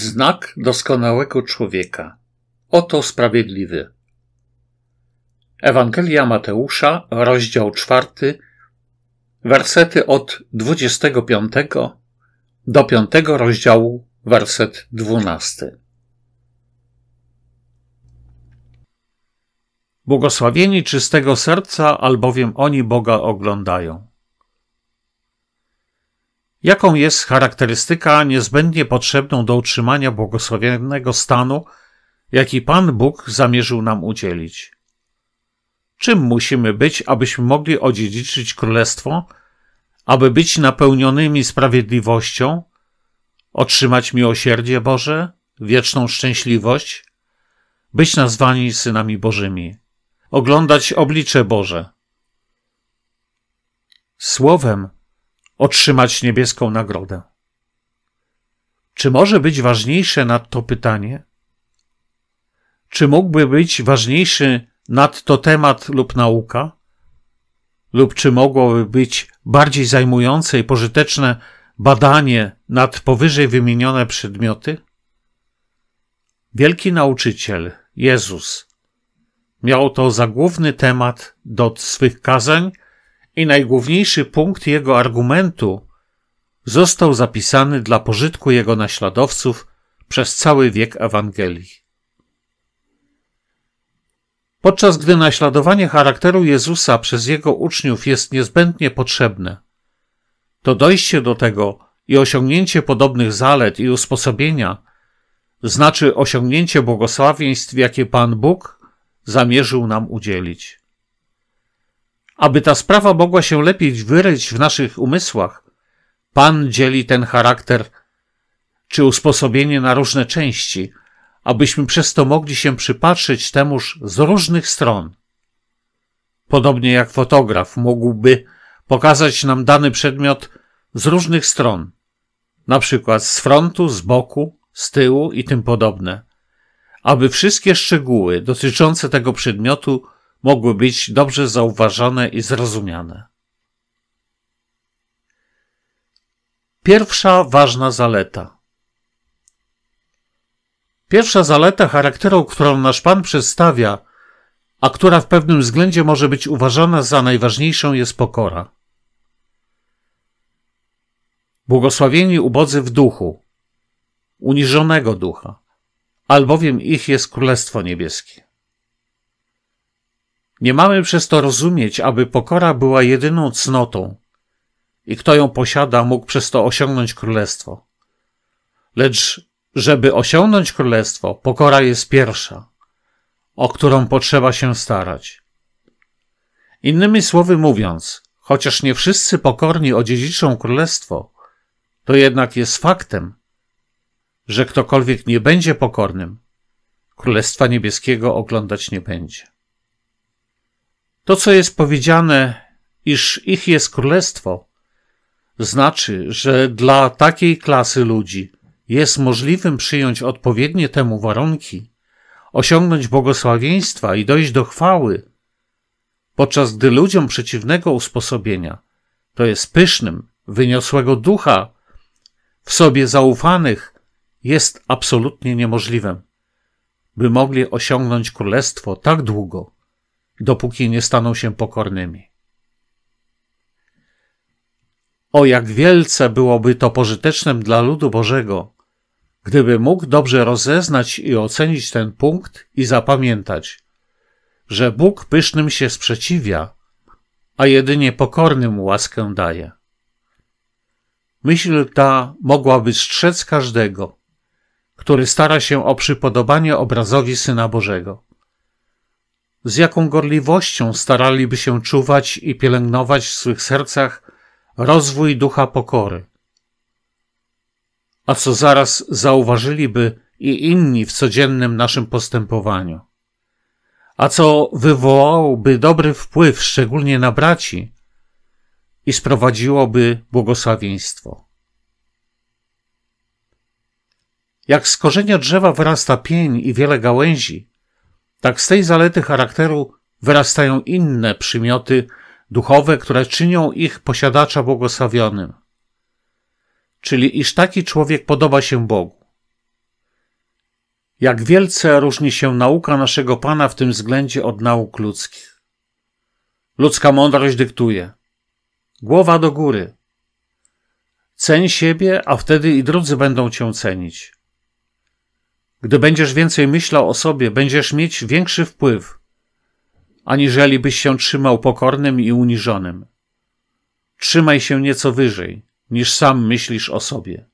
Znak doskonałego człowieka. Oto sprawiedliwy. Ewangelia Mateusza, rozdział czwarty, wersety od 25 do 5 rozdziału, werset 12. Błogosławieni czystego serca, albowiem oni Boga oglądają. Jaką jest charakterystyka niezbędnie potrzebną do utrzymania błogosławionego stanu, jaki Pan Bóg zamierzył nam udzielić? Czym musimy być, abyśmy mogli odziedziczyć królestwo, aby być napełnionymi sprawiedliwością, otrzymać miłosierdzie Boże, wieczną szczęśliwość, być nazwani synami Bożymi, oglądać oblicze Boże? Słowem otrzymać niebieską nagrodę. Czy może być ważniejsze nad to pytanie? Czy mógłby być ważniejszy nad to temat lub nauka? Lub czy mogłoby być bardziej zajmujące i pożyteczne badanie nad powyżej wymienione przedmioty? Wielki nauczyciel, Jezus, miał to za główny temat do swych kazań i najgłówniejszy punkt jego argumentu został zapisany dla pożytku jego naśladowców przez cały wiek Ewangelii. Podczas gdy naśladowanie charakteru Jezusa przez jego uczniów jest niezbędnie potrzebne, to dojście do tego i osiągnięcie podobnych zalet i usposobienia znaczy osiągnięcie błogosławieństw, jakie Pan Bóg zamierzył nam udzielić. Aby ta sprawa mogła się lepiej wyryć w naszych umysłach, Pan dzieli ten charakter czy usposobienie na różne części, abyśmy przez to mogli się przypatrzyć temuż z różnych stron. Podobnie jak fotograf mógłby pokazać nam dany przedmiot z różnych stron, na przykład z frontu, z boku, z tyłu i tym podobne, aby wszystkie szczegóły dotyczące tego przedmiotu mogły być dobrze zauważone i zrozumiane. Pierwsza ważna zaleta. Pierwsza zaleta charakteru, którą nasz Pan przedstawia, a która w pewnym względzie może być uważana za najważniejszą, jest pokora. Błogosławieni ubodzy w duchu, uniżonego ducha, albowiem ich jest Królestwo Niebieskie. Nie mamy przez to rozumieć, aby pokora była jedyną cnotą i kto ją posiada, mógł przez to osiągnąć królestwo. Lecz, żeby osiągnąć królestwo, pokora jest pierwsza, o którą potrzeba się starać. Innymi słowy mówiąc, chociaż nie wszyscy pokorni odziedziczą królestwo, to jednak jest faktem, że ktokolwiek nie będzie pokornym, królestwa niebieskiego oglądać nie będzie. To, co jest powiedziane, iż ich jest królestwo, znaczy, że dla takiej klasy ludzi jest możliwym przyjąć odpowiednie temu warunki, osiągnąć błogosławieństwa i dojść do chwały, podczas gdy ludziom przeciwnego usposobienia, to jest pysznym, wyniosłego ducha, w sobie zaufanych, jest absolutnie niemożliwym, by mogli osiągnąć królestwo tak długo, dopóki nie staną się pokornymi. O jak wielce byłoby to pożytecznym dla ludu Bożego, gdyby mógł dobrze rozeznać i ocenić ten punkt i zapamiętać, że Bóg pysznym się sprzeciwia, a jedynie pokornym łaskę daje. Myśl ta mogłaby strzec każdego, który stara się o przypodobanie obrazowi Syna Bożego z jaką gorliwością staraliby się czuwać i pielęgnować w swych sercach rozwój ducha pokory. A co zaraz zauważyliby i inni w codziennym naszym postępowaniu. A co wywołałby dobry wpływ szczególnie na braci i sprowadziłoby błogosławieństwo. Jak z korzenia drzewa wyrasta pień i wiele gałęzi, tak z tej zalety charakteru wyrastają inne przymioty duchowe, które czynią ich posiadacza błogosławionym. Czyli iż taki człowiek podoba się Bogu. Jak wielce różni się nauka naszego Pana w tym względzie od nauk ludzkich. Ludzka mądrość dyktuje. Głowa do góry. Ceń siebie, a wtedy i drudzy będą cię cenić. Gdy będziesz więcej myślał o sobie, będziesz mieć większy wpływ, aniżeli byś się trzymał pokornym i uniżonym. Trzymaj się nieco wyżej, niż sam myślisz o sobie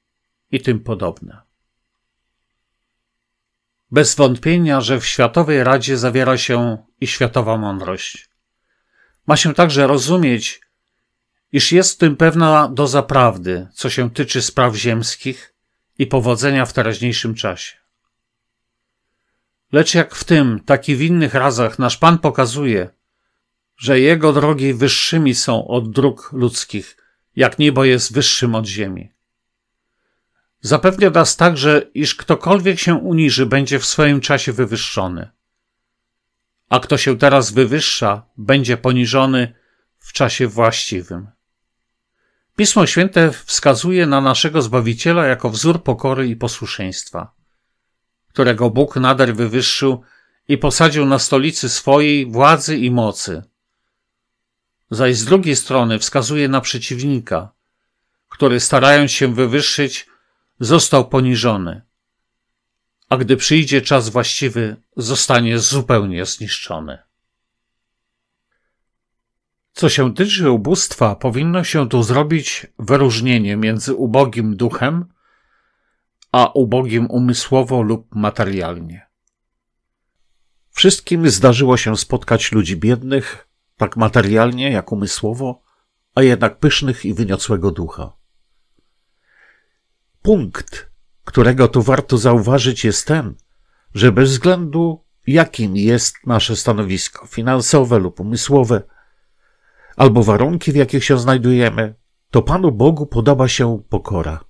i tym podobne. Bez wątpienia, że w Światowej Radzie zawiera się i światowa mądrość. Ma się także rozumieć, iż jest w tym pewna doza prawdy, co się tyczy spraw ziemskich i powodzenia w teraźniejszym czasie. Lecz jak w tym, tak i w innych razach nasz Pan pokazuje, że Jego drogi wyższymi są od dróg ludzkich, jak niebo jest wyższym od ziemi. Zapewnia nas także, iż ktokolwiek się uniży, będzie w swoim czasie wywyższony. A kto się teraz wywyższa, będzie poniżony w czasie właściwym. Pismo Święte wskazuje na naszego Zbawiciela jako wzór pokory i posłuszeństwa którego Bóg nader wywyższył i posadził na stolicy swojej władzy i mocy. Zaś z drugiej strony wskazuje na przeciwnika, który starając się wywyższyć, został poniżony, a gdy przyjdzie czas właściwy, zostanie zupełnie zniszczony. Co się tyczy ubóstwa, powinno się tu zrobić wyróżnienie między ubogim duchem a ubogim umysłowo lub materialnie. Wszystkim zdarzyło się spotkać ludzi biednych, tak materialnie jak umysłowo, a jednak pysznych i wyniosłego ducha. Punkt, którego tu warto zauważyć, jest ten, że bez względu jakim jest nasze stanowisko finansowe lub umysłowe, albo warunki, w jakich się znajdujemy, to Panu Bogu podoba się pokora.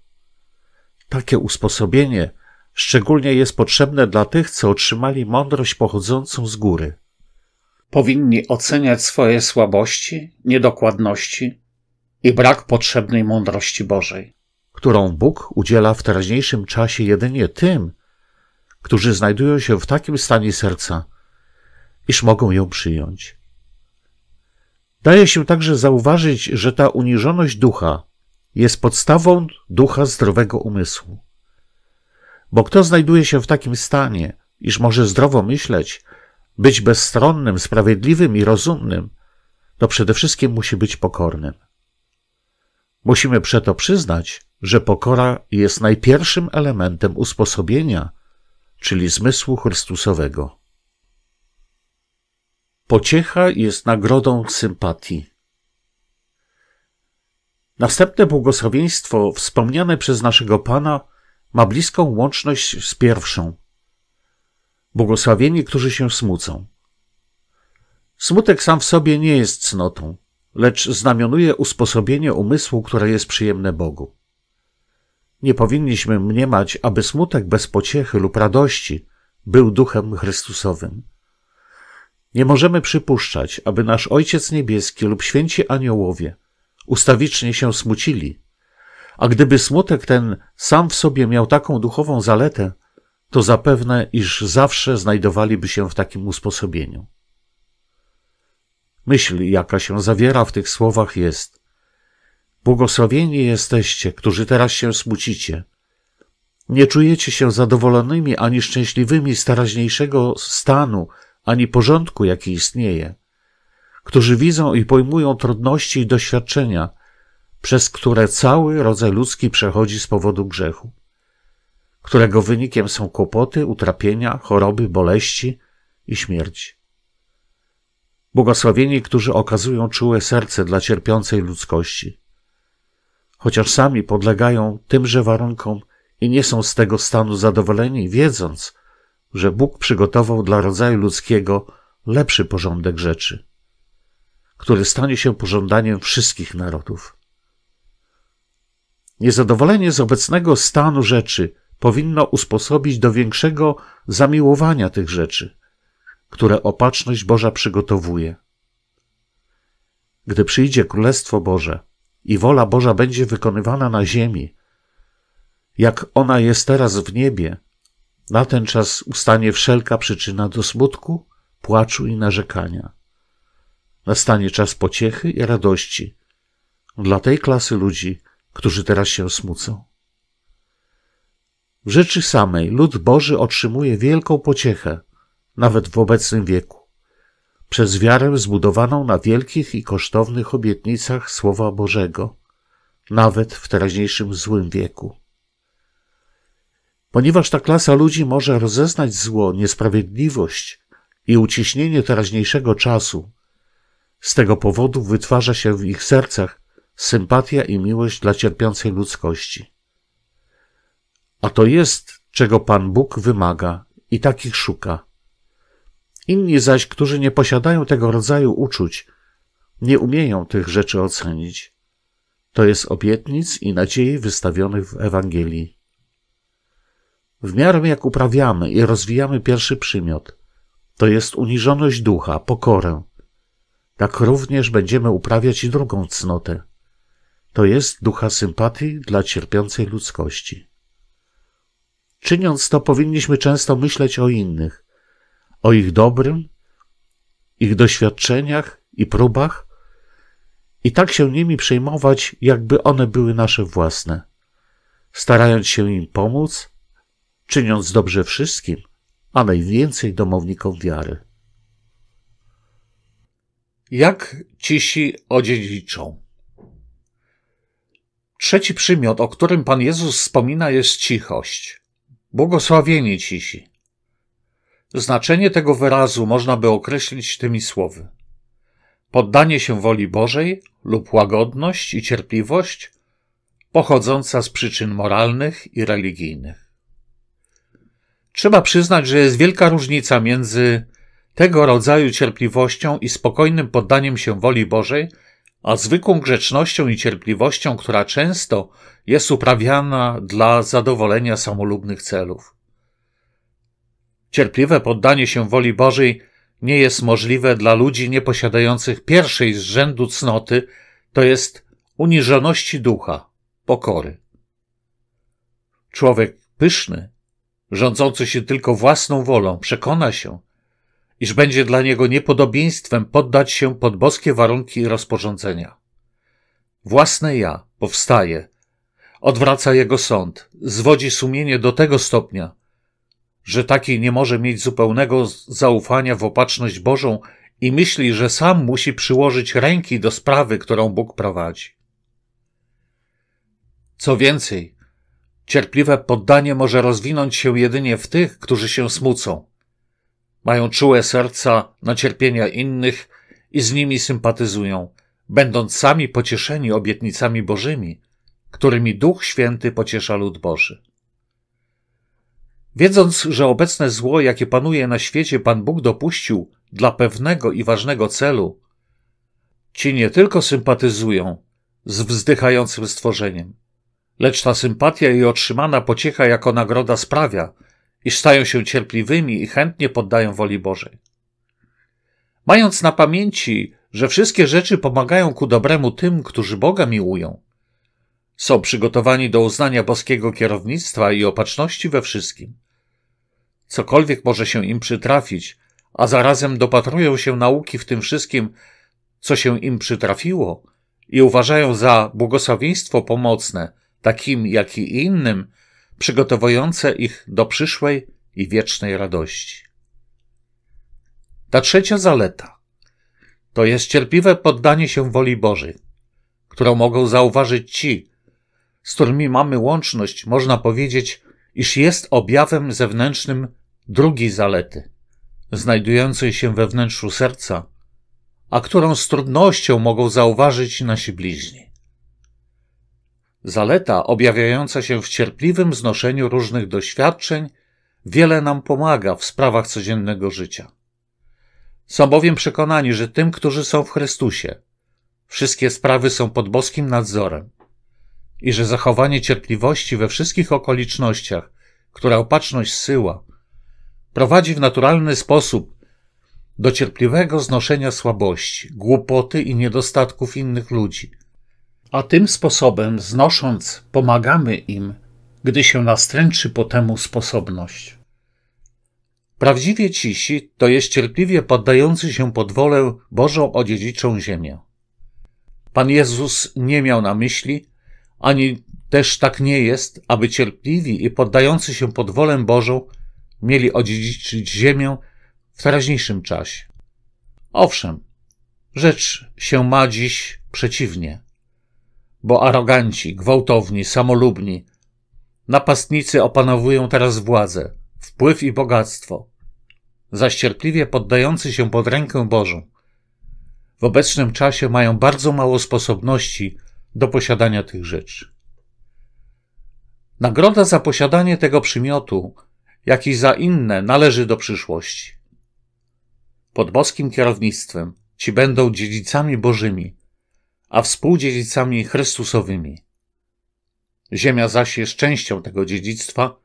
Takie usposobienie szczególnie jest potrzebne dla tych, co otrzymali mądrość pochodzącą z góry. Powinni oceniać swoje słabości, niedokładności i brak potrzebnej mądrości Bożej, którą Bóg udziela w teraźniejszym czasie jedynie tym, którzy znajdują się w takim stanie serca, iż mogą ją przyjąć. Daje się także zauważyć, że ta uniżoność ducha jest podstawą ducha zdrowego umysłu. Bo kto znajduje się w takim stanie, iż może zdrowo myśleć, być bezstronnym, sprawiedliwym i rozumnym, to przede wszystkim musi być pokornym. Musimy przeto przyznać, że pokora jest najpierwszym elementem usposobienia, czyli zmysłu Chrystusowego. Pociecha jest nagrodą sympatii. Następne błogosławieństwo wspomniane przez naszego Pana ma bliską łączność z pierwszą. Błogosławieni, którzy się smucą. Smutek sam w sobie nie jest cnotą, lecz znamionuje usposobienie umysłu, które jest przyjemne Bogu. Nie powinniśmy mniemać, aby smutek bez pociechy lub radości był duchem Chrystusowym. Nie możemy przypuszczać, aby nasz Ojciec Niebieski lub święci aniołowie – ustawicznie się smucili. A gdyby smutek ten sam w sobie miał taką duchową zaletę, to zapewne, iż zawsze znajdowaliby się w takim usposobieniu. Myśl, jaka się zawiera w tych słowach, jest: Błogosławieni jesteście, którzy teraz się smucicie. Nie czujecie się zadowolonymi ani szczęśliwymi z teraźniejszego stanu, ani porządku, jaki istnieje którzy widzą i pojmują trudności i doświadczenia, przez które cały rodzaj ludzki przechodzi z powodu grzechu, którego wynikiem są kłopoty, utrapienia, choroby, boleści i śmierć. Błogosławieni, którzy okazują czułe serce dla cierpiącej ludzkości, chociaż sami podlegają tymże warunkom i nie są z tego stanu zadowoleni, wiedząc, że Bóg przygotował dla rodzaju ludzkiego lepszy porządek rzeczy które stanie się pożądaniem wszystkich narodów. Niezadowolenie z obecnego stanu rzeczy powinno usposobić do większego zamiłowania tych rzeczy, które opatrzność Boża przygotowuje. Gdy przyjdzie Królestwo Boże i wola Boża będzie wykonywana na ziemi, jak ona jest teraz w niebie, na ten czas ustanie wszelka przyczyna do smutku, płaczu i narzekania nastanie czas pociechy i radości dla tej klasy ludzi, którzy teraz się smucą. W rzeczy samej lud Boży otrzymuje wielką pociechę, nawet w obecnym wieku, przez wiarę zbudowaną na wielkich i kosztownych obietnicach Słowa Bożego, nawet w teraźniejszym złym wieku. Ponieważ ta klasa ludzi może rozeznać zło, niesprawiedliwość i uciśnienie teraźniejszego czasu, z tego powodu wytwarza się w ich sercach sympatia i miłość dla cierpiącej ludzkości. A to jest, czego Pan Bóg wymaga i takich szuka. Inni zaś, którzy nie posiadają tego rodzaju uczuć, nie umieją tych rzeczy ocenić. To jest obietnic i nadziei wystawionych w Ewangelii. W miarę jak uprawiamy i rozwijamy pierwszy przymiot, to jest uniżoność ducha, pokorę, tak również będziemy uprawiać i drugą cnotę. To jest ducha sympatii dla cierpiącej ludzkości. Czyniąc to, powinniśmy często myśleć o innych, o ich dobrym, ich doświadczeniach i próbach, i tak się nimi przejmować, jakby one były nasze własne, starając się im pomóc, czyniąc dobrze wszystkim, a najwięcej domownikom wiary. Jak cisi odziedziczą? Trzeci przymiot, o którym Pan Jezus wspomina, jest cichość. Błogosławieni cisi. Znaczenie tego wyrazu można by określić tymi słowy. Poddanie się woli Bożej lub łagodność i cierpliwość pochodząca z przyczyn moralnych i religijnych. Trzeba przyznać, że jest wielka różnica między tego rodzaju cierpliwością i spokojnym poddaniem się woli Bożej, a zwykłą grzecznością i cierpliwością, która często jest uprawiana dla zadowolenia samolubnych celów. Cierpliwe poddanie się woli Bożej nie jest możliwe dla ludzi nieposiadających pierwszej z rzędu cnoty, to jest uniżoności ducha, pokory. Człowiek pyszny, rządzący się tylko własną wolą, przekona się, iż będzie dla niego niepodobieństwem poddać się pod boskie warunki i rozporządzenia. Własne ja powstaje, odwraca jego sąd, zwodzi sumienie do tego stopnia, że taki nie może mieć zupełnego zaufania w opatrzność Bożą i myśli, że sam musi przyłożyć ręki do sprawy, którą Bóg prowadzi. Co więcej, cierpliwe poddanie może rozwinąć się jedynie w tych, którzy się smucą, mają czułe serca na cierpienia innych i z nimi sympatyzują, będąc sami pocieszeni obietnicami Bożymi, którymi Duch Święty pociesza lud Boży. Wiedząc, że obecne zło, jakie panuje na świecie, Pan Bóg dopuścił dla pewnego i ważnego celu, ci nie tylko sympatyzują z wzdychającym stworzeniem, lecz ta sympatia i otrzymana pociecha jako nagroda sprawia, iż stają się cierpliwymi i chętnie poddają woli Bożej. Mając na pamięci, że wszystkie rzeczy pomagają ku dobremu tym, którzy Boga miłują, są przygotowani do uznania boskiego kierownictwa i opatrzności we wszystkim. Cokolwiek może się im przytrafić, a zarazem dopatrują się nauki w tym wszystkim, co się im przytrafiło i uważają za błogosławieństwo pomocne, takim jak i innym, przygotowujące ich do przyszłej i wiecznej radości. Ta trzecia zaleta to jest cierpliwe poddanie się woli Bożej, którą mogą zauważyć ci, z którymi mamy łączność, można powiedzieć, iż jest objawem zewnętrznym drugiej zalety, znajdującej się we wnętrzu serca, a którą z trudnością mogą zauważyć nasi bliźni. Zaleta objawiająca się w cierpliwym znoszeniu różnych doświadczeń wiele nam pomaga w sprawach codziennego życia. Są bowiem przekonani, że tym, którzy są w Chrystusie, wszystkie sprawy są pod boskim nadzorem i że zachowanie cierpliwości we wszystkich okolicznościach, która opatrzność syła, prowadzi w naturalny sposób do cierpliwego znoszenia słabości, głupoty i niedostatków innych ludzi, a tym sposobem znosząc pomagamy im, gdy się nastręczy po temu sposobność. Prawdziwie cisi to jest cierpliwie poddający się pod wolę Bożą odziedziczą ziemię. Pan Jezus nie miał na myśli, ani też tak nie jest, aby cierpliwi i poddający się pod wolę Bożą mieli odziedziczyć ziemię w teraźniejszym czasie. Owszem, rzecz się ma dziś przeciwnie – bo aroganci, gwałtowni, samolubni. Napastnicy opanowują teraz władzę, wpływ i bogactwo, zaś cierpliwie poddający się pod rękę Bożą. W obecnym czasie mają bardzo mało sposobności do posiadania tych rzeczy. Nagroda za posiadanie tego przymiotu, jak i za inne, należy do przyszłości. Pod boskim kierownictwem ci będą dziedzicami bożymi – a współdziedzicami Chrystusowymi. Ziemia zaś jest częścią tego dziedzictwa,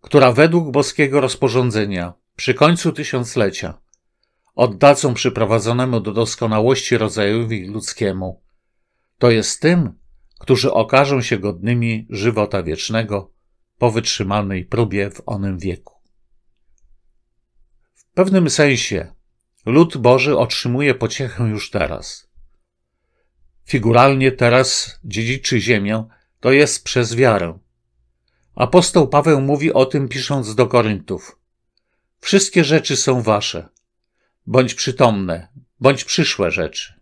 która według boskiego rozporządzenia przy końcu tysiąclecia oddadzą przyprowadzonemu do doskonałości rodzajowi ludzkiemu, to jest tym, którzy okażą się godnymi żywota wiecznego po wytrzymanej próbie w onym wieku. W pewnym sensie lud Boży otrzymuje pociechę już teraz – figuralnie teraz dziedziczy ziemię, to jest przez wiarę. Apostoł Paweł mówi o tym pisząc do Koryntów. Wszystkie rzeczy są wasze, bądź przytomne, bądź przyszłe rzeczy.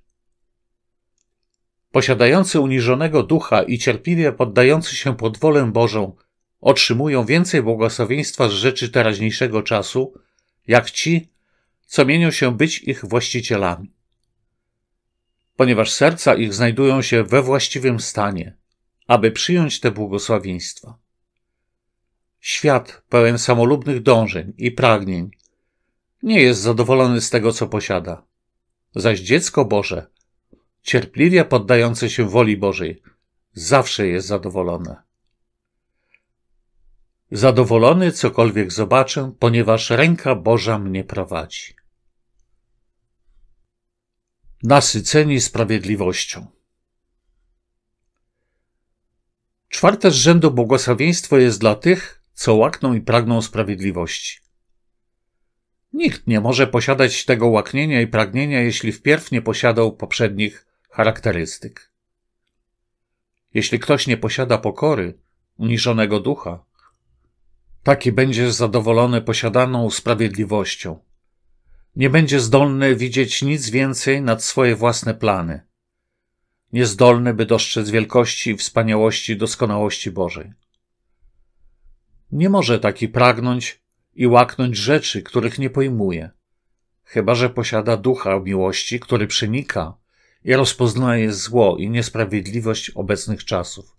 Posiadający uniżonego ducha i cierpliwie poddający się pod wolę Bożą otrzymują więcej błogosławieństwa z rzeczy teraźniejszego czasu, jak ci, co mienią się być ich właścicielami ponieważ serca ich znajdują się we właściwym stanie, aby przyjąć te błogosławieństwa. Świat pełen samolubnych dążeń i pragnień nie jest zadowolony z tego, co posiada. Zaś dziecko Boże, cierpliwie poddające się woli Bożej, zawsze jest zadowolone. Zadowolony cokolwiek zobaczę, ponieważ ręka Boża mnie prowadzi nasyceni sprawiedliwością. Czwarte z rzędu błogosławieństwo jest dla tych, co łakną i pragną sprawiedliwości. Nikt nie może posiadać tego łaknienia i pragnienia, jeśli wpierw nie posiadał poprzednich charakterystyk. Jeśli ktoś nie posiada pokory, uniżonego ducha, taki będzie zadowolony posiadaną sprawiedliwością nie będzie zdolny widzieć nic więcej nad swoje własne plany. Niezdolny, by dostrzec wielkości wspaniałości doskonałości Bożej. Nie może taki pragnąć i łaknąć rzeczy, których nie pojmuje, chyba że posiada ducha miłości, który przenika i rozpoznaje zło i niesprawiedliwość obecnych czasów,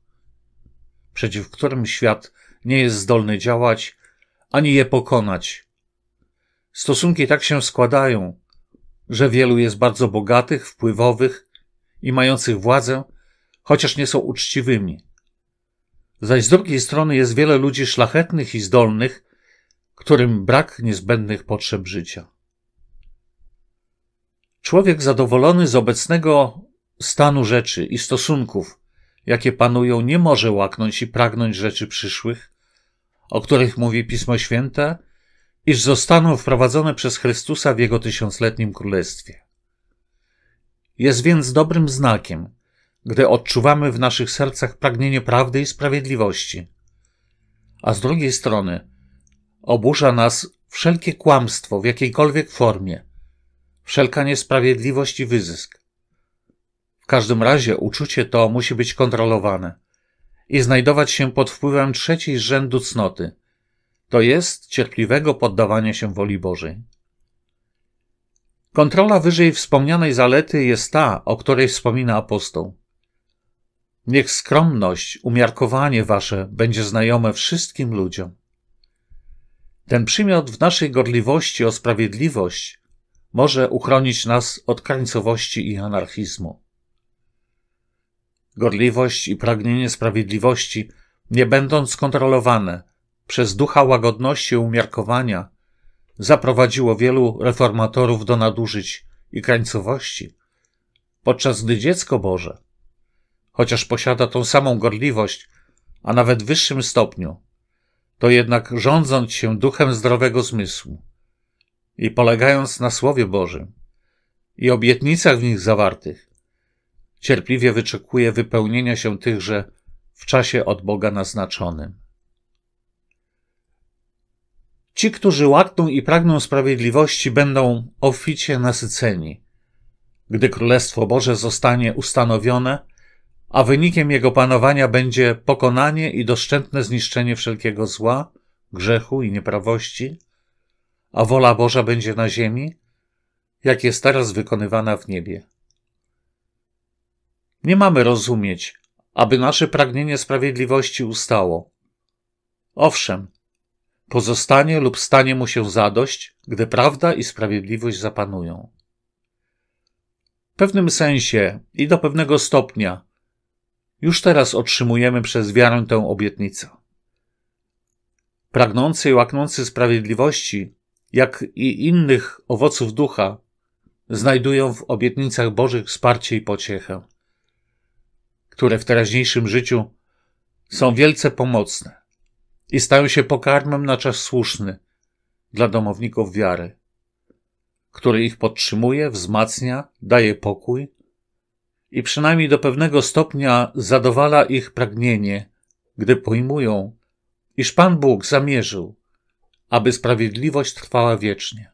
przeciw którym świat nie jest zdolny działać ani je pokonać Stosunki tak się składają, że wielu jest bardzo bogatych, wpływowych i mających władzę, chociaż nie są uczciwymi. Zaś z drugiej strony jest wiele ludzi szlachetnych i zdolnych, którym brak niezbędnych potrzeb życia. Człowiek zadowolony z obecnego stanu rzeczy i stosunków, jakie panują, nie może łaknąć i pragnąć rzeczy przyszłych, o których mówi Pismo Święte iż zostaną wprowadzone przez Chrystusa w Jego tysiącletnim królestwie. Jest więc dobrym znakiem, gdy odczuwamy w naszych sercach pragnienie prawdy i sprawiedliwości, a z drugiej strony oburza nas wszelkie kłamstwo w jakiejkolwiek formie, wszelka niesprawiedliwość i wyzysk. W każdym razie uczucie to musi być kontrolowane i znajdować się pod wpływem trzeciej rzędu cnoty – to jest cierpliwego poddawania się woli Bożej. Kontrola wyżej wspomnianej zalety jest ta, o której wspomina apostoł. Niech skromność, umiarkowanie wasze będzie znajome wszystkim ludziom. Ten przymiot w naszej gorliwości o sprawiedliwość może uchronić nas od krańcowości i anarchizmu. Gorliwość i pragnienie sprawiedliwości, nie będąc kontrolowane, przez ducha łagodności i umiarkowania zaprowadziło wielu reformatorów do nadużyć i krańcowości, podczas gdy dziecko Boże, chociaż posiada tą samą gorliwość, a nawet wyższym stopniu, to jednak rządząc się duchem zdrowego zmysłu i polegając na Słowie Bożym i obietnicach w nich zawartych, cierpliwie wyczekuje wypełnienia się tychże w czasie od Boga naznaczonym. Ci, którzy łakną i pragną sprawiedliwości, będą oficie nasyceni. Gdy Królestwo Boże zostanie ustanowione, a wynikiem jego panowania będzie pokonanie i doszczętne zniszczenie wszelkiego zła, grzechu i nieprawości, a wola Boża będzie na ziemi, jak jest teraz wykonywana w niebie. Nie mamy rozumieć, aby nasze pragnienie sprawiedliwości ustało. Owszem, pozostanie lub stanie mu się zadość, gdy prawda i sprawiedliwość zapanują. W pewnym sensie i do pewnego stopnia już teraz otrzymujemy przez wiarę tę obietnicę. Pragnący i łaknący sprawiedliwości, jak i innych owoców ducha, znajdują w obietnicach Bożych wsparcie i pociechę, które w teraźniejszym życiu są wielce pomocne i stały się pokarmem na czas słuszny dla domowników wiary, który ich podtrzymuje, wzmacnia, daje pokój i przynajmniej do pewnego stopnia zadowala ich pragnienie, gdy pojmują, iż Pan Bóg zamierzył, aby sprawiedliwość trwała wiecznie.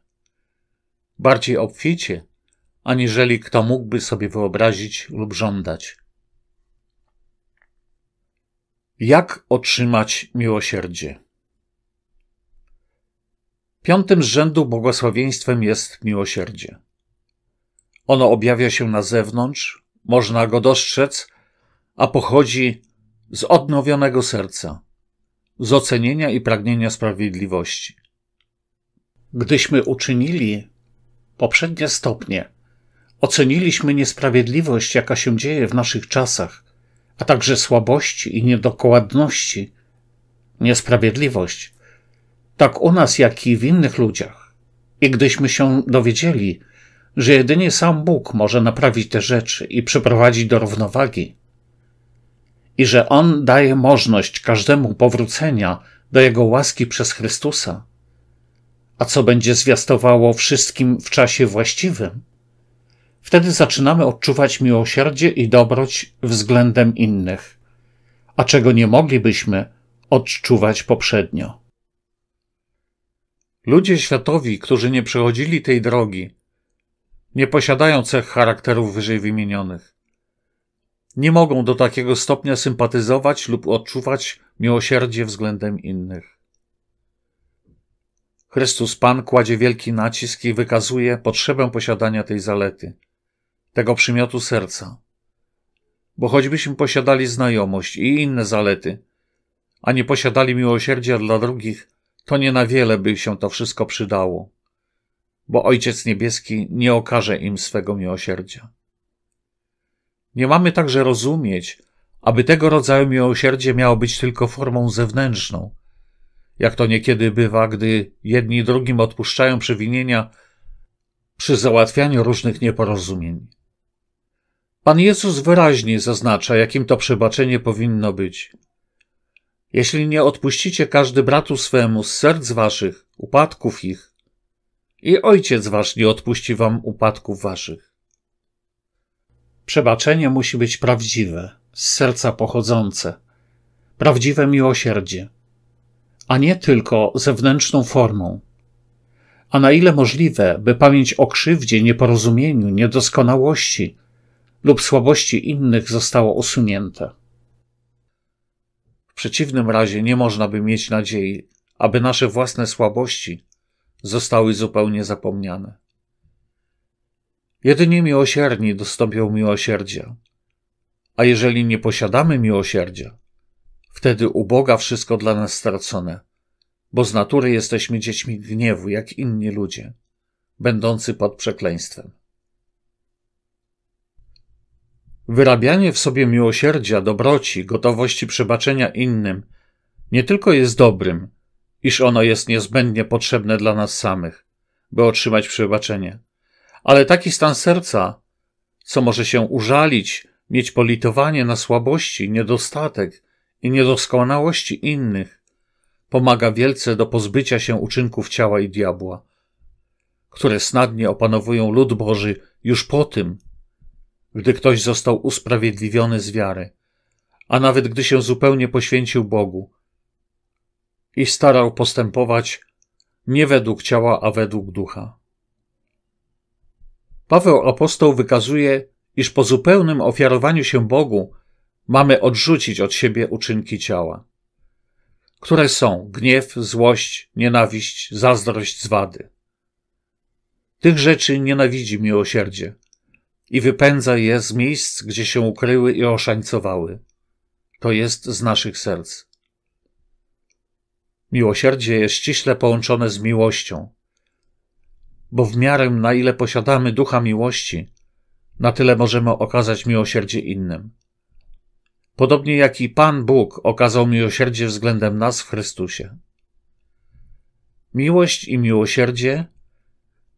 Bardziej obficie, aniżeli kto mógłby sobie wyobrazić lub żądać. Jak otrzymać miłosierdzie? Piątym z rzędu błogosławieństwem jest miłosierdzie. Ono objawia się na zewnątrz, można go dostrzec, a pochodzi z odnowionego serca, z ocenienia i pragnienia sprawiedliwości. Gdyśmy uczynili poprzednie stopnie, oceniliśmy niesprawiedliwość, jaka się dzieje w naszych czasach, a także słabości i niedokładności, niesprawiedliwość, tak u nas, jak i w innych ludziach. I gdyśmy się dowiedzieli, że jedynie sam Bóg może naprawić te rzeczy i przyprowadzić do równowagi, i że On daje możliwość każdemu powrócenia do Jego łaski przez Chrystusa, a co będzie zwiastowało wszystkim w czasie właściwym, Wtedy zaczynamy odczuwać miłosierdzie i dobroć względem innych, a czego nie moglibyśmy odczuwać poprzednio. Ludzie światowi, którzy nie przechodzili tej drogi, nie posiadają cech charakterów wyżej wymienionych. Nie mogą do takiego stopnia sympatyzować lub odczuwać miłosierdzie względem innych. Chrystus Pan kładzie wielki nacisk i wykazuje potrzebę posiadania tej zalety – tego przymiotu serca. Bo choćbyśmy posiadali znajomość i inne zalety, a nie posiadali miłosierdzia dla drugich, to nie na wiele by się to wszystko przydało, bo Ojciec Niebieski nie okaże im swego miłosierdzia. Nie mamy także rozumieć, aby tego rodzaju miłosierdzie miało być tylko formą zewnętrzną, jak to niekiedy bywa, gdy jedni drugim odpuszczają przewinienia przy załatwianiu różnych nieporozumień. Pan Jezus wyraźnie zaznacza, jakim to przebaczenie powinno być. Jeśli nie odpuścicie każdy bratu swemu z serc waszych, upadków ich, i Ojciec wasz nie odpuści wam upadków waszych. Przebaczenie musi być prawdziwe, z serca pochodzące, prawdziwe miłosierdzie, a nie tylko zewnętrzną formą. A na ile możliwe, by pamięć o krzywdzie, nieporozumieniu, niedoskonałości – lub słabości innych zostało usunięte. W przeciwnym razie nie można by mieć nadziei, aby nasze własne słabości zostały zupełnie zapomniane. Jedynie miłosierni dostąpią miłosierdzia. A jeżeli nie posiadamy miłosierdzia, wtedy u Boga wszystko dla nas stracone, bo z natury jesteśmy dziećmi gniewu, jak inni ludzie, będący pod przekleństwem. Wyrabianie w sobie miłosierdzia, dobroci, gotowości przebaczenia innym nie tylko jest dobrym, iż ono jest niezbędnie potrzebne dla nas samych, by otrzymać przebaczenie, ale taki stan serca, co może się użalić, mieć politowanie na słabości, niedostatek i niedoskonałości innych, pomaga wielce do pozbycia się uczynków ciała i diabła, które snadnie opanowują lud Boży już po tym, gdy ktoś został usprawiedliwiony z wiary, a nawet gdy się zupełnie poświęcił Bogu i starał postępować nie według ciała, a według ducha. Paweł apostoł wykazuje, iż po zupełnym ofiarowaniu się Bogu mamy odrzucić od siebie uczynki ciała, które są gniew, złość, nienawiść, zazdrość, zwady. Tych rzeczy nienawidzi miłosierdzie – i wypędza je z miejsc, gdzie się ukryły i oszańcowały. To jest z naszych serc. Miłosierdzie jest ściśle połączone z miłością, bo w miarę na ile posiadamy ducha miłości, na tyle możemy okazać miłosierdzie innym. Podobnie jak i Pan Bóg okazał miłosierdzie względem nas w Chrystusie. Miłość i miłosierdzie,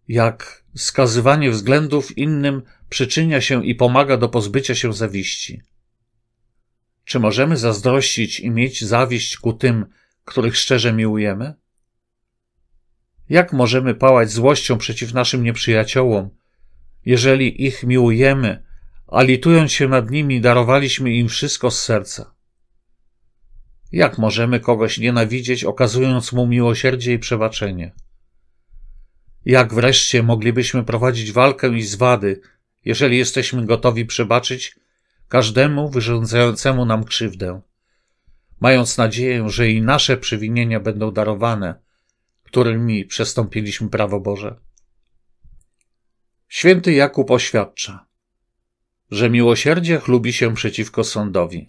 jak skazywanie względów innym, przyczynia się i pomaga do pozbycia się zawiści. Czy możemy zazdrościć i mieć zawieść ku tym, których szczerze miłujemy? Jak możemy pałać złością przeciw naszym nieprzyjaciołom, jeżeli ich miłujemy, a litując się nad nimi, darowaliśmy im wszystko z serca? Jak możemy kogoś nienawidzieć, okazując mu miłosierdzie i przebaczenie? Jak wreszcie moglibyśmy prowadzić walkę i zwady, jeżeli jesteśmy gotowi przebaczyć każdemu wyrządzającemu nam krzywdę, mając nadzieję, że i nasze przewinienia będą darowane, którymi przestąpiliśmy prawo Boże. Święty Jakub oświadcza, że miłosierdzie chlubi się przeciwko sądowi.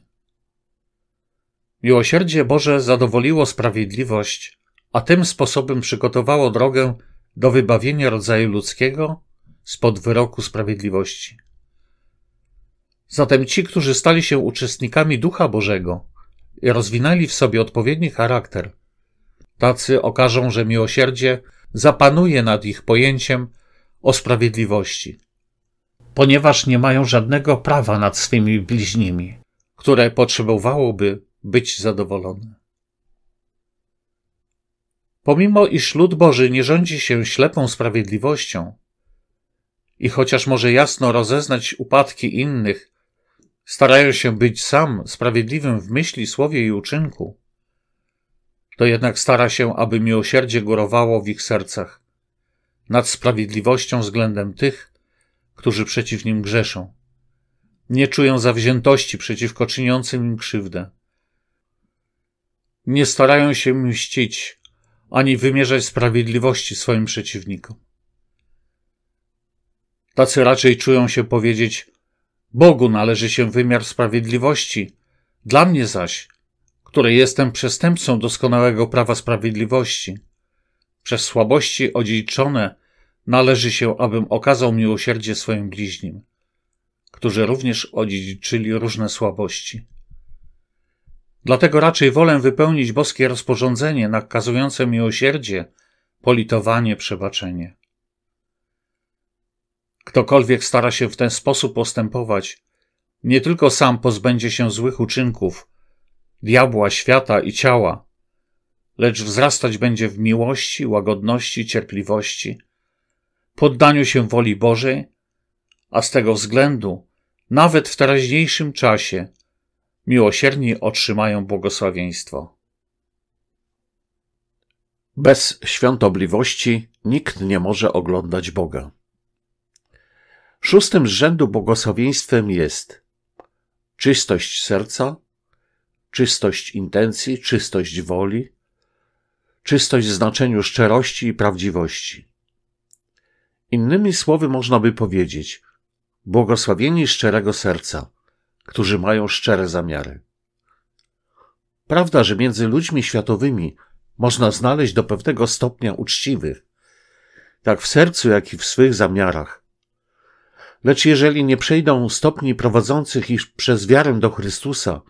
Miłosierdzie Boże zadowoliło sprawiedliwość, a tym sposobem przygotowało drogę do wybawienia rodzaju ludzkiego spod wyroku sprawiedliwości. Zatem ci, którzy stali się uczestnikami Ducha Bożego i rozwinęli w sobie odpowiedni charakter, tacy okażą, że miłosierdzie zapanuje nad ich pojęciem o sprawiedliwości, ponieważ nie mają żadnego prawa nad swymi bliźnimi, które potrzebowałoby być zadowolone. Pomimo iż lud Boży nie rządzi się ślepą sprawiedliwością, i chociaż może jasno rozeznać upadki innych, starają się być sam sprawiedliwym w myśli, słowie i uczynku, to jednak stara się, aby miłosierdzie górowało w ich sercach nad sprawiedliwością względem tych, którzy przeciw nim grzeszą. Nie czują zawziętości przeciwko czyniącym im krzywdę. Nie starają się mścić ani wymierzać sprawiedliwości swoim przeciwnikom. Tacy raczej czują się powiedzieć: Bogu należy się wymiar sprawiedliwości, dla mnie zaś, który jestem przestępcą doskonałego prawa sprawiedliwości. Przez słabości odziedziczone należy się, abym okazał miłosierdzie swoim bliźnim, którzy również odziedziczyli różne słabości. Dlatego raczej wolę wypełnić boskie rozporządzenie nakazujące miłosierdzie, politowanie, przebaczenie. Ktokolwiek stara się w ten sposób postępować, nie tylko sam pozbędzie się złych uczynków, diabła, świata i ciała, lecz wzrastać będzie w miłości, łagodności, cierpliwości, poddaniu się woli Bożej, a z tego względu, nawet w teraźniejszym czasie, miłosierni otrzymają błogosławieństwo. Bez świątobliwości nikt nie może oglądać Boga. Szóstym z rzędu błogosławieństwem jest czystość serca, czystość intencji, czystość woli, czystość w znaczeniu szczerości i prawdziwości. Innymi słowy można by powiedzieć, błogosławieni szczerego serca, którzy mają szczere zamiary. Prawda, że między ludźmi światowymi można znaleźć do pewnego stopnia uczciwych, tak w sercu, jak i w swych zamiarach, Lecz jeżeli nie przejdą stopni prowadzących ich przez wiarę do Chrystusa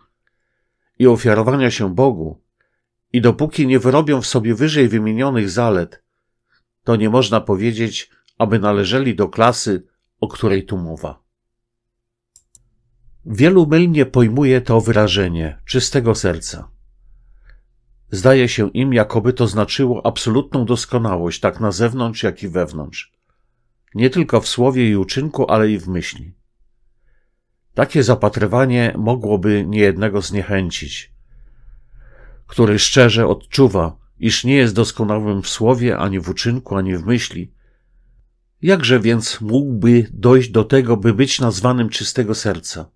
i ofiarowania się Bogu, i dopóki nie wyrobią w sobie wyżej wymienionych zalet, to nie można powiedzieć, aby należeli do klasy, o której tu mowa. Wielu mylnie pojmuje to wyrażenie czystego serca. Zdaje się im, jakoby to znaczyło absolutną doskonałość, tak na zewnątrz, jak i wewnątrz nie tylko w słowie i uczynku, ale i w myśli. Takie zapatrywanie mogłoby niejednego zniechęcić, który szczerze odczuwa, iż nie jest doskonałym w słowie, ani w uczynku, ani w myśli. Jakże więc mógłby dojść do tego, by być nazwanym czystego serca?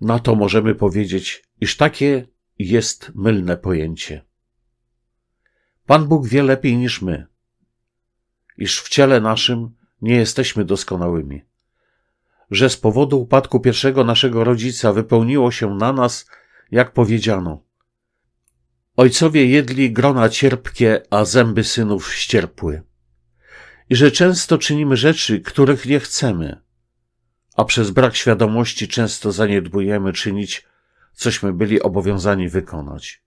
Na to możemy powiedzieć, iż takie jest mylne pojęcie. Pan Bóg wie lepiej niż my, iż w ciele naszym nie jesteśmy doskonałymi, że z powodu upadku pierwszego naszego rodzica wypełniło się na nas, jak powiedziano. Ojcowie jedli grona cierpkie, a zęby synów ścierpły. I że często czynimy rzeczy, których nie chcemy, a przez brak świadomości często zaniedbujemy czynić, cośmy byli obowiązani wykonać.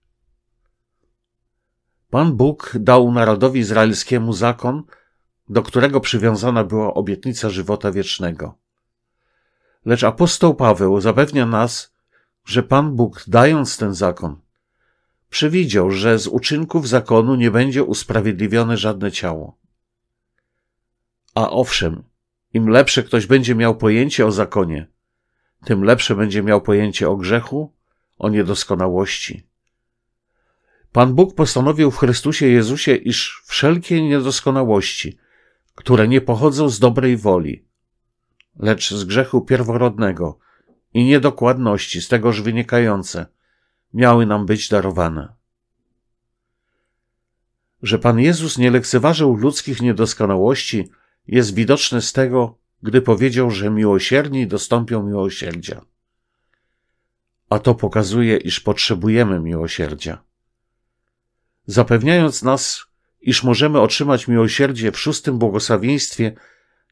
Pan Bóg dał narodowi izraelskiemu zakon, do którego przywiązana była obietnica żywota wiecznego. Lecz apostoł Paweł zapewnia nas, że Pan Bóg, dając ten zakon, przewidział, że z uczynków zakonu nie będzie usprawiedliwione żadne ciało. A owszem, im lepsze ktoś będzie miał pojęcie o zakonie, tym lepsze będzie miał pojęcie o grzechu, o niedoskonałości. Pan Bóg postanowił w Chrystusie Jezusie, iż wszelkie niedoskonałości, które nie pochodzą z dobrej woli, lecz z grzechu pierworodnego i niedokładności z tegoż wynikające, miały nam być darowane. Że Pan Jezus nie lekceważył ludzkich niedoskonałości, jest widoczne z tego, gdy powiedział, że miłosierni dostąpią miłosierdzia. A to pokazuje, iż potrzebujemy miłosierdzia. Zapewniając nas iż możemy otrzymać miłosierdzie w szóstym błogosławieństwie,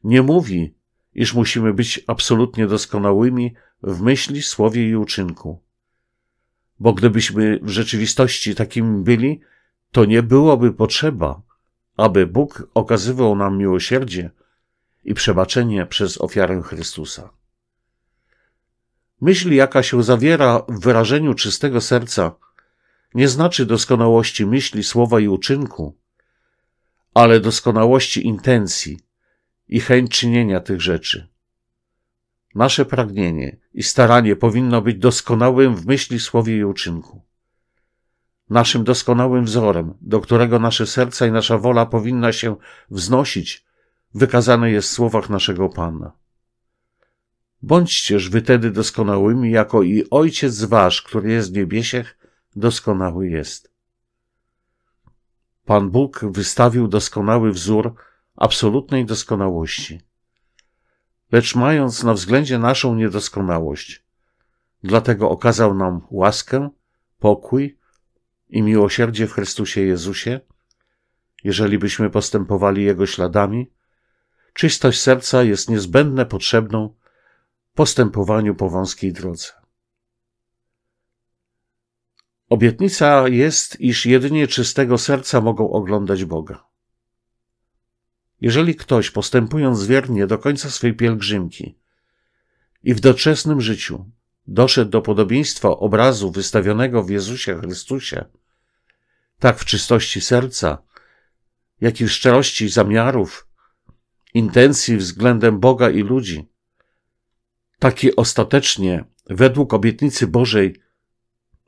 nie mówi, iż musimy być absolutnie doskonałymi w myśli, słowie i uczynku. Bo gdybyśmy w rzeczywistości takimi byli, to nie byłoby potrzeba, aby Bóg okazywał nam miłosierdzie i przebaczenie przez ofiarę Chrystusa. Myśl, jaka się zawiera w wyrażeniu czystego serca, nie znaczy doskonałości myśli, słowa i uczynku, ale doskonałości intencji i chęć czynienia tych rzeczy. Nasze pragnienie i staranie powinno być doskonałym w myśli, słowie i uczynku. Naszym doskonałym wzorem, do którego nasze serca i nasza wola powinna się wznosić, wykazane jest w słowach naszego Pana. Bądźcież wy tedy doskonałymi, jako i Ojciec Wasz, który jest w niebiesiech, doskonały jest. Pan Bóg wystawił doskonały wzór absolutnej doskonałości. Lecz mając na względzie naszą niedoskonałość, dlatego okazał nam łaskę, pokój i miłosierdzie w Chrystusie Jezusie, jeżeli byśmy postępowali Jego śladami, czystość serca jest niezbędne potrzebną postępowaniu po wąskiej drodze. Obietnica jest, iż jedynie czystego serca mogą oglądać Boga. Jeżeli ktoś, postępując wiernie do końca swej pielgrzymki i w doczesnym życiu doszedł do podobieństwa obrazu wystawionego w Jezusie Chrystusie, tak w czystości serca, jak i w szczerości zamiarów, intencji względem Boga i ludzi, taki ostatecznie, według obietnicy Bożej,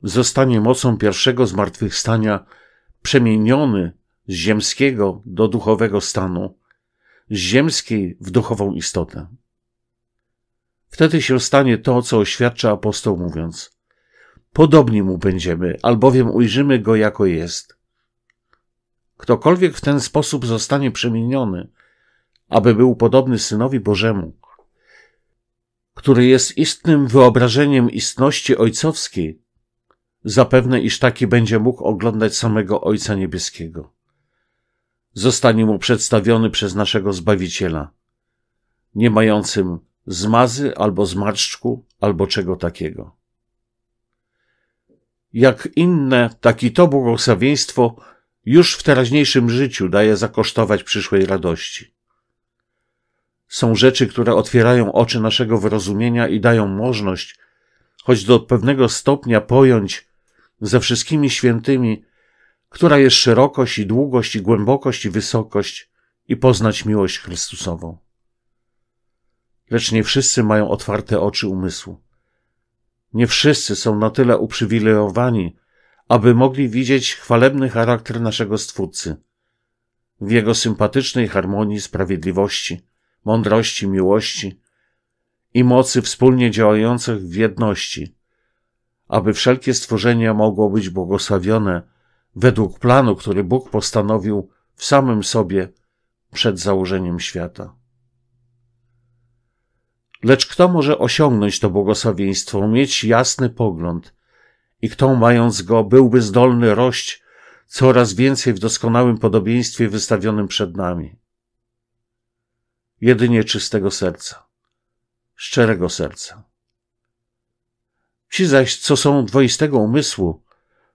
zostanie mocą pierwszego zmartwychwstania przemieniony z ziemskiego do duchowego stanu, z ziemskiej w duchową istotę. Wtedy się stanie to, co oświadcza apostoł mówiąc. Podobni mu będziemy, albowiem ujrzymy go jako jest. Ktokolwiek w ten sposób zostanie przemieniony, aby był podobny synowi Bożemu, który jest istnym wyobrażeniem istności ojcowskiej, Zapewne, iż taki będzie mógł oglądać samego Ojca Niebieskiego. Zostanie mu przedstawiony przez naszego Zbawiciela, nie mającym zmazy albo zmarszczku albo czego takiego. Jak inne, tak i to błogosławieństwo już w teraźniejszym życiu daje zakosztować przyszłej radości. Są rzeczy, które otwierają oczy naszego wyrozumienia i dają możliwość, choć do pewnego stopnia pojąć ze wszystkimi świętymi, która jest szerokość i długość i głębokość i wysokość i poznać miłość Chrystusową. Lecz nie wszyscy mają otwarte oczy umysłu. Nie wszyscy są na tyle uprzywilejowani, aby mogli widzieć chwalebny charakter naszego Stwórcy, w Jego sympatycznej harmonii sprawiedliwości, mądrości, miłości i mocy wspólnie działających w jedności – aby wszelkie stworzenia mogło być błogosławione według planu, który Bóg postanowił w samym sobie przed założeniem świata. Lecz kto może osiągnąć to błogosławieństwo, mieć jasny pogląd i kto mając go byłby zdolny rość coraz więcej w doskonałym podobieństwie wystawionym przed nami? Jedynie czystego serca, szczerego serca. Ci zaś, co są dwoistego umysłu,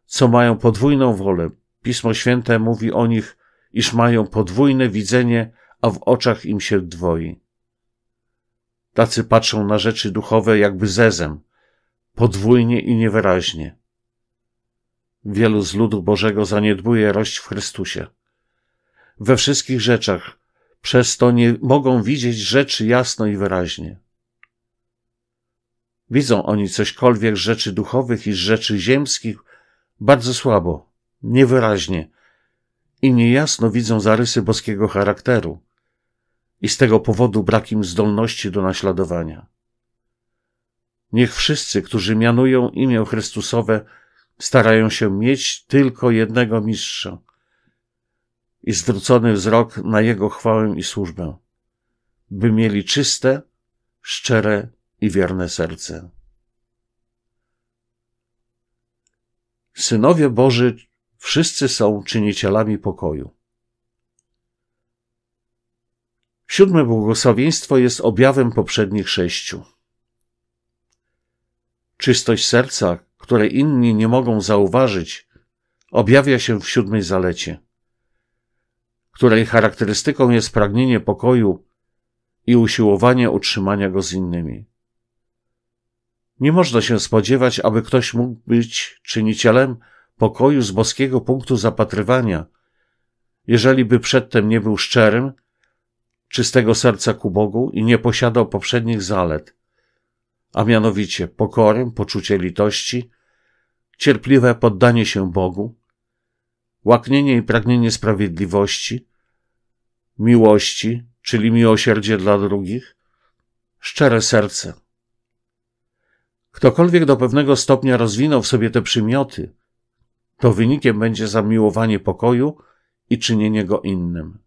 co mają podwójną wolę, Pismo Święte mówi o nich, iż mają podwójne widzenie, a w oczach im się dwoi. Tacy patrzą na rzeczy duchowe jakby zezem, podwójnie i niewyraźnie. Wielu z ludu Bożego zaniedbuje rość w Chrystusie. We wszystkich rzeczach, przez to nie mogą widzieć rzeczy jasno i wyraźnie widzą oni cośkolwiek z rzeczy duchowych i z rzeczy ziemskich bardzo słabo, niewyraźnie i niejasno widzą zarysy boskiego charakteru i z tego powodu brak im zdolności do naśladowania. Niech wszyscy, którzy mianują imię Chrystusowe, starają się mieć tylko jednego mistrza i zwrócony wzrok na Jego chwałę i służbę, by mieli czyste, szczere i wierne serce. Synowie Boży wszyscy są czynicielami pokoju. Siódme błogosławieństwo jest objawem poprzednich sześciu. Czystość serca, której inni nie mogą zauważyć, objawia się w siódmej zalecie, której charakterystyką jest pragnienie pokoju i usiłowanie utrzymania go z innymi. Nie można się spodziewać, aby ktoś mógł być czynicielem pokoju z boskiego punktu zapatrywania, jeżeli by przedtem nie był szczerym, czystego serca ku Bogu i nie posiadał poprzednich zalet, a mianowicie pokory, poczucie litości, cierpliwe poddanie się Bogu, łaknienie i pragnienie sprawiedliwości, miłości, czyli miłosierdzie dla drugich, szczere serce. Ktokolwiek do pewnego stopnia rozwinął w sobie te przymioty, to wynikiem będzie zamiłowanie pokoju i czynienie go innym.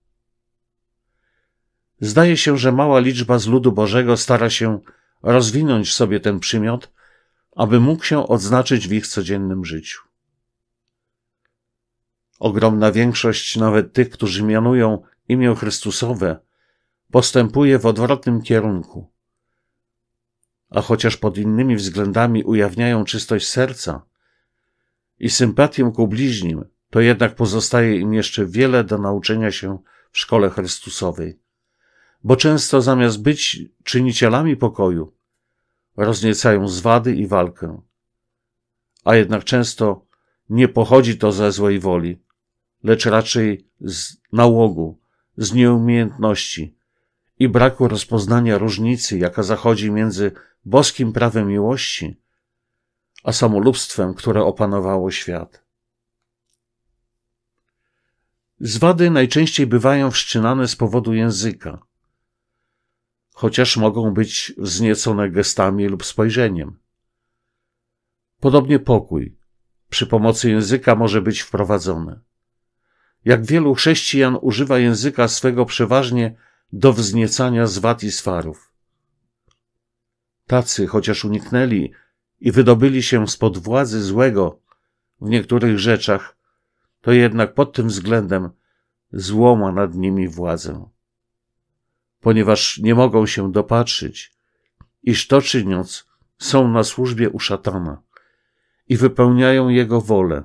Zdaje się, że mała liczba z ludu Bożego stara się rozwinąć w sobie ten przymiot, aby mógł się odznaczyć w ich codziennym życiu. Ogromna większość nawet tych, którzy mianują imię Chrystusowe, postępuje w odwrotnym kierunku – a chociaż pod innymi względami ujawniają czystość serca i sympatię ku bliźnim, to jednak pozostaje im jeszcze wiele do nauczenia się w szkole Chrystusowej. Bo często zamiast być czynicielami pokoju, rozniecają zwady i walkę. A jednak często nie pochodzi to ze złej woli, lecz raczej z nałogu, z nieumiejętności i braku rozpoznania różnicy, jaka zachodzi między boskim prawem miłości, a samolubstwem, które opanowało świat. Zwady najczęściej bywają wszczynane z powodu języka, chociaż mogą być wzniecone gestami lub spojrzeniem. Podobnie pokój przy pomocy języka może być wprowadzony. Jak wielu chrześcijan używa języka swego przeważnie do wzniecania zwad i swarów. Tacy, chociaż uniknęli i wydobyli się spod władzy złego w niektórych rzeczach, to jednak pod tym względem złoma nad nimi władzę. Ponieważ nie mogą się dopatrzyć, iż to czyniąc są na służbie u szatana i wypełniają jego wolę,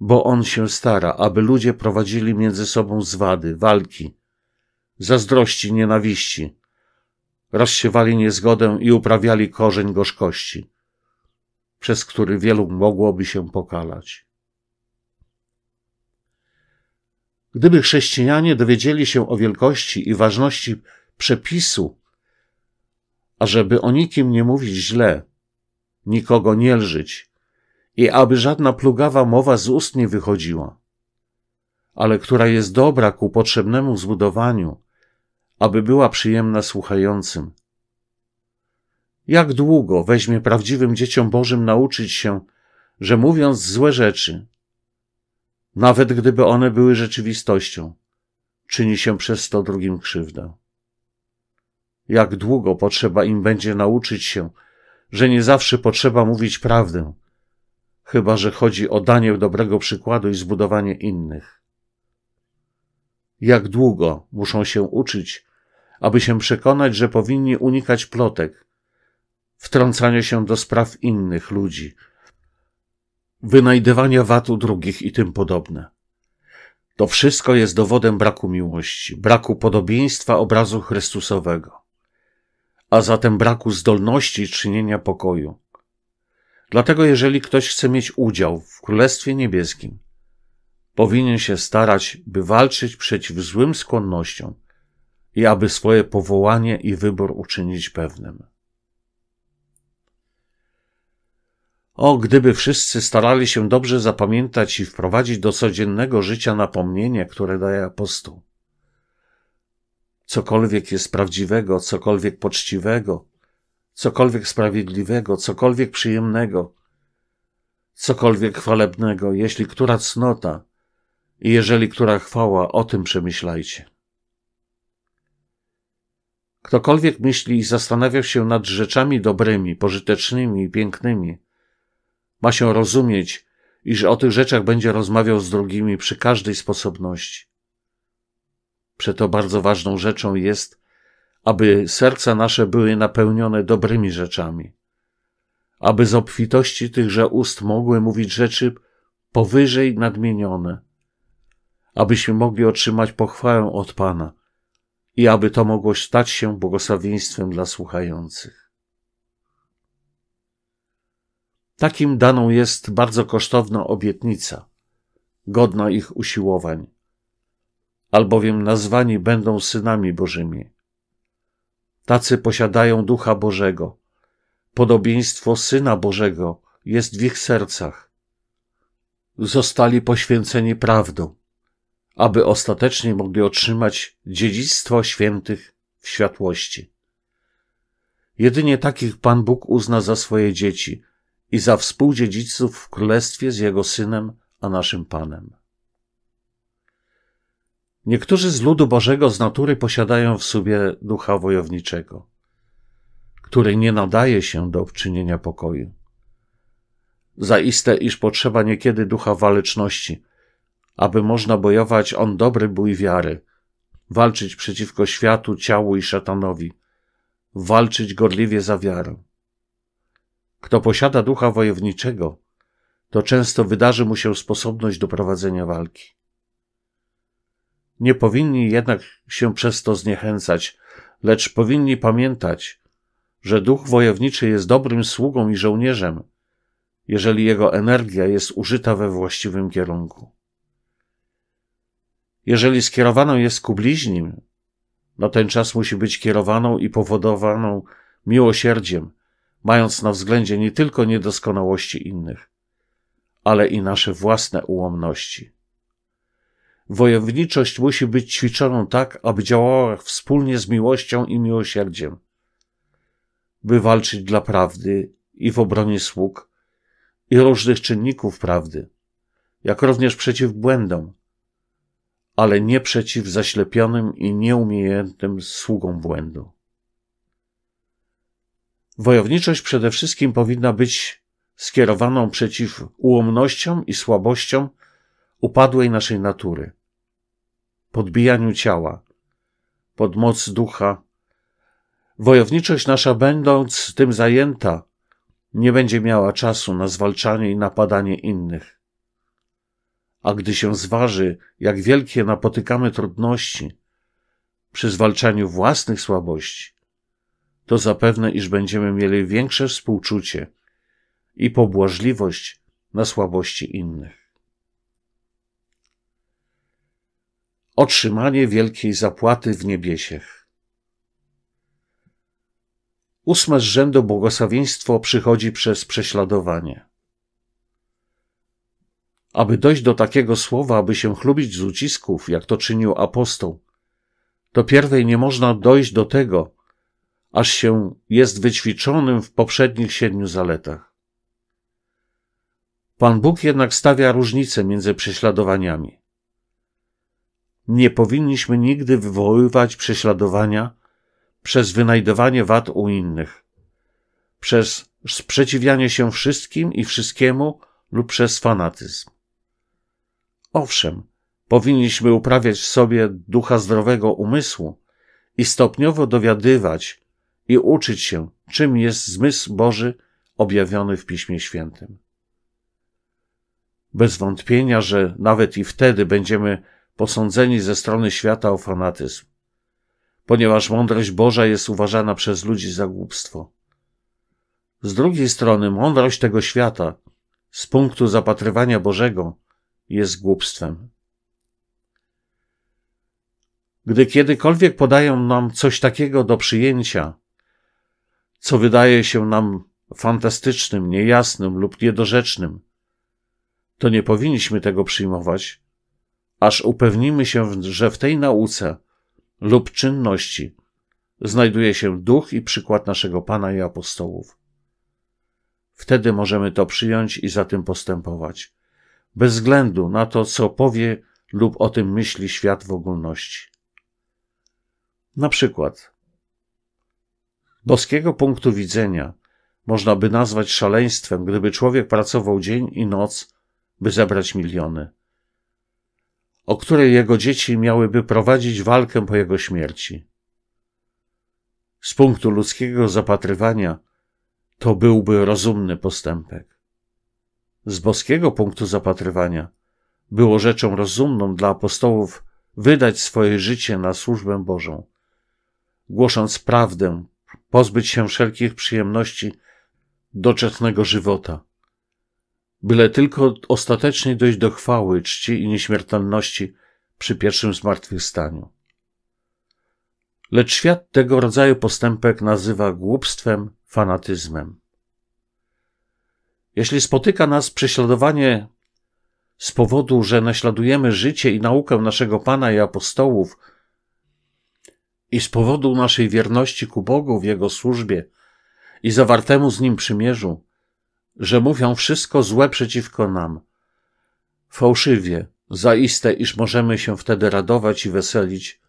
bo on się stara, aby ludzie prowadzili między sobą zwady, walki, zazdrości, nienawiści – rozsiewali niezgodę i uprawiali korzeń gorzkości, przez który wielu mogłoby się pokalać. Gdyby chrześcijanie dowiedzieli się o wielkości i ważności przepisu, ażeby o nikim nie mówić źle, nikogo nie lżyć i aby żadna plugawa mowa z ust nie wychodziła, ale która jest dobra ku potrzebnemu zbudowaniu, aby była przyjemna słuchającym. Jak długo weźmie prawdziwym dzieciom Bożym nauczyć się, że mówiąc złe rzeczy, nawet gdyby one były rzeczywistością, czyni się przez to drugim krzywdę? Jak długo potrzeba im będzie nauczyć się, że nie zawsze potrzeba mówić prawdę, chyba że chodzi o danie dobrego przykładu i zbudowanie innych? Jak długo muszą się uczyć, aby się przekonać, że powinni unikać plotek, wtrącania się do spraw innych ludzi, wynajdywania watu drugich i tym podobne. To wszystko jest dowodem braku miłości, braku podobieństwa obrazu Chrystusowego, a zatem braku zdolności czynienia pokoju. Dlatego, jeżeli ktoś chce mieć udział w Królestwie Niebieskim, powinien się starać, by walczyć przeciw złym skłonnościom i aby swoje powołanie i wybór uczynić pewnym. O, gdyby wszyscy starali się dobrze zapamiętać i wprowadzić do codziennego życia napomnienie, które daje apostoł. Cokolwiek jest prawdziwego, cokolwiek poczciwego, cokolwiek sprawiedliwego, cokolwiek przyjemnego, cokolwiek chwalebnego, jeśli która cnota i jeżeli która chwała, o tym przemyślajcie. Ktokolwiek myśli i zastanawia się nad rzeczami dobrymi, pożytecznymi i pięknymi, ma się rozumieć, iż o tych rzeczach będzie rozmawiał z drugimi przy każdej sposobności. Przeto bardzo ważną rzeczą jest, aby serca nasze były napełnione dobrymi rzeczami, aby z obfitości tychże ust mogły mówić rzeczy powyżej nadmienione, abyśmy mogli otrzymać pochwałę od Pana, i aby to mogło stać się błogosławieństwem dla słuchających. Takim daną jest bardzo kosztowna obietnica, godna ich usiłowań, albowiem nazwani będą synami Bożymi. Tacy posiadają Ducha Bożego. Podobieństwo Syna Bożego jest w ich sercach. Zostali poświęceni prawdą aby ostatecznie mogli otrzymać dziedzictwo świętych w światłości. Jedynie takich Pan Bóg uzna za swoje dzieci i za współdziedziców w królestwie z Jego Synem, a naszym Panem. Niektórzy z ludu Bożego z natury posiadają w sobie ducha wojowniczego, który nie nadaje się do obczynienia pokoju. Zaiste, iż potrzeba niekiedy ducha waleczności, aby można bojować on dobry bój wiary, walczyć przeciwko światu, ciału i szatanowi, walczyć gorliwie za wiarę. Kto posiada ducha wojowniczego, to często wydarzy mu się sposobność do prowadzenia walki. Nie powinni jednak się przez to zniechęcać, lecz powinni pamiętać, że duch wojowniczy jest dobrym sługą i żołnierzem, jeżeli jego energia jest użyta we właściwym kierunku. Jeżeli skierowaną jest ku bliźnim, no ten czas musi być kierowaną i powodowaną miłosierdziem, mając na względzie nie tylko niedoskonałości innych, ale i nasze własne ułomności. Wojowniczość musi być ćwiczoną tak, aby działała wspólnie z miłością i miłosierdziem, by walczyć dla prawdy i w obronie sług i różnych czynników prawdy, jak również przeciw błędom, ale nie przeciw zaślepionym i nieumiejętnym sługom błędu. Wojowniczość przede wszystkim powinna być skierowaną przeciw ułomnościom i słabościom upadłej naszej natury, podbijaniu ciała, pod moc ducha. Wojowniczość nasza, będąc tym zajęta, nie będzie miała czasu na zwalczanie i napadanie innych a gdy się zważy, jak wielkie napotykamy trudności przy zwalczaniu własnych słabości, to zapewne, iż będziemy mieli większe współczucie i pobłażliwość na słabości innych. Otrzymanie wielkiej zapłaty w niebiesiech. Ósme z rzędu błogosławieństwo przychodzi przez prześladowanie. Aby dojść do takiego słowa, aby się chlubić z ucisków, jak to czynił apostoł, to pierwej nie można dojść do tego, aż się jest wyćwiczonym w poprzednich siedmiu zaletach. Pan Bóg jednak stawia różnice między prześladowaniami. Nie powinniśmy nigdy wywoływać prześladowania przez wynajdowanie wad u innych, przez sprzeciwianie się wszystkim i wszystkiemu lub przez fanatyzm. Owszem, powinniśmy uprawiać w sobie ducha zdrowego umysłu i stopniowo dowiadywać i uczyć się, czym jest zmysł Boży objawiony w Piśmie Świętym. Bez wątpienia, że nawet i wtedy będziemy posądzeni ze strony świata o fanatyzm, ponieważ mądrość Boża jest uważana przez ludzi za głupstwo. Z drugiej strony, mądrość tego świata, z punktu zapatrywania Bożego, jest głupstwem. Gdy kiedykolwiek podają nam coś takiego do przyjęcia, co wydaje się nam fantastycznym, niejasnym lub niedorzecznym, to nie powinniśmy tego przyjmować, aż upewnimy się, że w tej nauce lub czynności znajduje się duch i przykład naszego Pana i apostołów. Wtedy możemy to przyjąć i za tym postępować bez względu na to, co powie lub o tym myśli świat w ogólności. Na przykład, boskiego punktu widzenia można by nazwać szaleństwem, gdyby człowiek pracował dzień i noc, by zebrać miliony, o które jego dzieci miałyby prowadzić walkę po jego śmierci. Z punktu ludzkiego zapatrywania to byłby rozumny postępek z boskiego punktu zapatrywania, było rzeczą rozumną dla apostołów wydać swoje życie na służbę Bożą. Głosząc prawdę, pozbyć się wszelkich przyjemności doczesnego żywota, byle tylko ostatecznie dojść do chwały, czci i nieśmiertelności przy pierwszym zmartwychwstaniu. Lecz świat tego rodzaju postępek nazywa głupstwem, fanatyzmem. Jeśli spotyka nas prześladowanie z powodu, że naśladujemy życie i naukę naszego Pana i apostołów i z powodu naszej wierności ku Bogu w Jego służbie i zawartemu z Nim przymierzu, że mówią wszystko złe przeciwko nam. Fałszywie, zaiste, iż możemy się wtedy radować i weselić,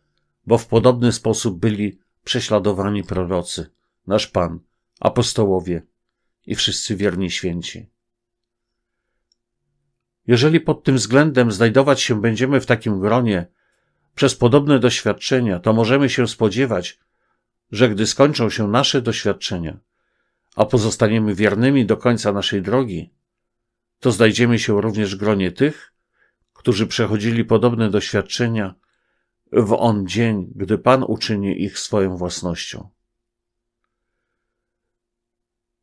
bo w podobny sposób byli prześladowani prorocy, nasz Pan, apostołowie, i wszyscy wierni święci. Jeżeli pod tym względem znajdować się będziemy w takim gronie, przez podobne doświadczenia, to możemy się spodziewać, że gdy skończą się nasze doświadczenia, a pozostaniemy wiernymi do końca naszej drogi, to znajdziemy się również w gronie tych, którzy przechodzili podobne doświadczenia w on dzień, gdy Pan uczyni ich swoją własnością.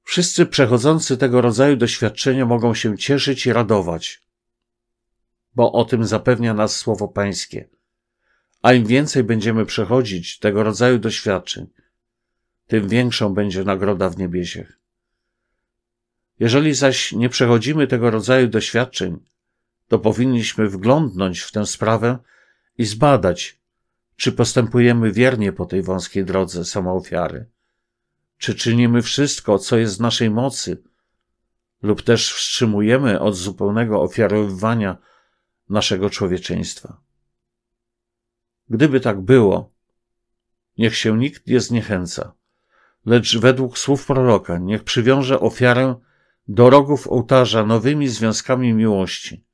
Wszyscy przechodzący tego rodzaju doświadczenia mogą się cieszyć i radować, bo o tym zapewnia nas Słowo Pańskie. A im więcej będziemy przechodzić tego rodzaju doświadczeń, tym większą będzie nagroda w niebiesie. Jeżeli zaś nie przechodzimy tego rodzaju doświadczeń, to powinniśmy wglądnąć w tę sprawę i zbadać, czy postępujemy wiernie po tej wąskiej drodze samoofiary. Czy czynimy wszystko, co jest w naszej mocy, lub też wstrzymujemy od zupełnego ofiarowywania naszego człowieczeństwa? Gdyby tak było, niech się nikt nie zniechęca, lecz według słów proroka niech przywiąże ofiarę do rogów ołtarza nowymi związkami miłości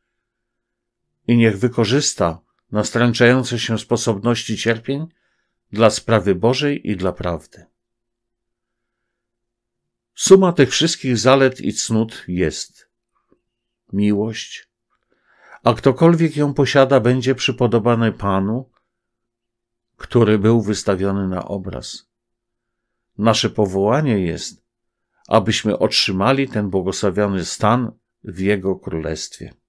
i niech wykorzysta nastręczające się sposobności cierpień dla sprawy Bożej i dla prawdy. Suma tych wszystkich zalet i cnót jest miłość, a ktokolwiek ją posiada, będzie przypodobany Panu, który był wystawiony na obraz. Nasze powołanie jest, abyśmy otrzymali ten błogosławiony stan w Jego Królestwie.